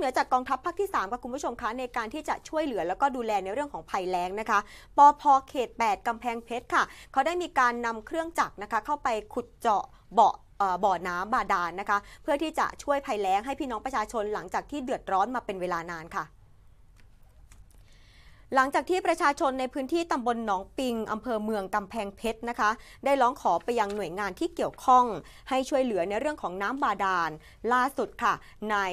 เหนือจากกองทัพภาคที่3ค่ะคุณผู้ชมคะในการที่จะช่วยเหลือแล้วก็ดูแลในเรื่องของภัยแล้งนะคะปอพอเขต8กำแพงเพชรค่ะเขาได้มีการนำเครื่องจักรนะคะ เข้าไปขุดเจาะเบาะบ่อน้ำบาดาลนนะคะ เพื่อที่จะช่วยภัยแล้งให้พี่น้องประชาชนหลังจากที่เดือดร้อนมาเป็นเวลานานค่ะหลังจากที่ประชาชนในพื้นที่ตำบลหนองปิง อำเภอเมืองกำแพงเพชรนะคะ ได้ร้องขอไปยังหน่วยงานที่เกี่ยวข้อง ให้ช่วยเหลือในเรื่องของน้ำบาดาล ล่าสุดค่ะ นาย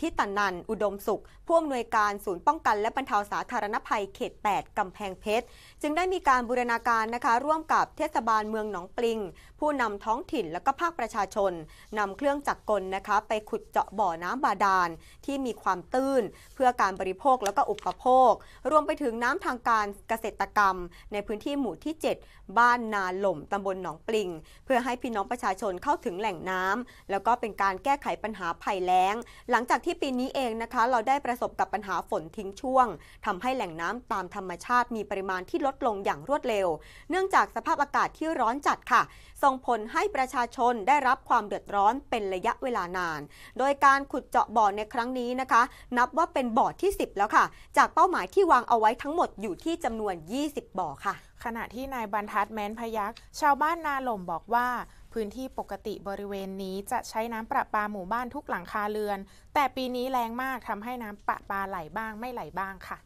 ทิตนัน อุดมสุขผู้อำนวยการศูนย์ป้องกันและบรรเทาสาธารณภัยเขต 8 กำแพงเพชร จึงได้มีการบูรณาการนะคะ ร่วมกับเทศบาลเมืองหนองปิง ผู้นำท้องถิ่นและก็ภาคประชาชนนำเครื่องจักรกลนะคะ ไปขุดเจาะบ่อน้ำบาดาลที่มีความตื้น เพื่อการบริโภคแล้วก็อุปโภครววมไปถึงน้ำทางการเกษตรกรรม ในพื้นที่หมู่ที่ 7 บ้านนาหล่มตำบลหนองปลิง เพื่อให้พี่น้องประชาชนเข้าถึงแหล่งน้ำ แล้วก็เป็นการแก้ไขปัญหาภัยแล้ง หลังจากที่ปีนี้เองนะคะ เราได้ประสบกับปัญหาฝนทิ้งช่วง ทำให้แหล่งน้ำตามธรรมชาติมีปริมาณที่ลดลงอย่างรวดเร็ว เนื่องจากสภาพอากาศที่ร้อนจัดค่ะ ส่งผลให้ประชาชนได้รับความเดือดร้อนเป็นระยะเวลานาน โดยการขุดเจาะบ่อในครั้งนี้นะคะ นับว่าเป็นบ่อที่ 10 แล้วค่ะ จากเป้าหมายที่วางเอาไว้ทั้งหมดอยู่ที่จำนวน 20 บ่อค่ะ ขณะที่นายบรรทัดแม้นพยักชาวบ้านนาหล่มบอกว่าพื้นที่ปกติบริเวณนี้จะใช้น้ำประปาหมู่บ้านทุกหลังคาเรือน แต่ปีนี้แรงมากทำให้น้ำประปาไหลบ้างไม่ไหลบ้างค่ะ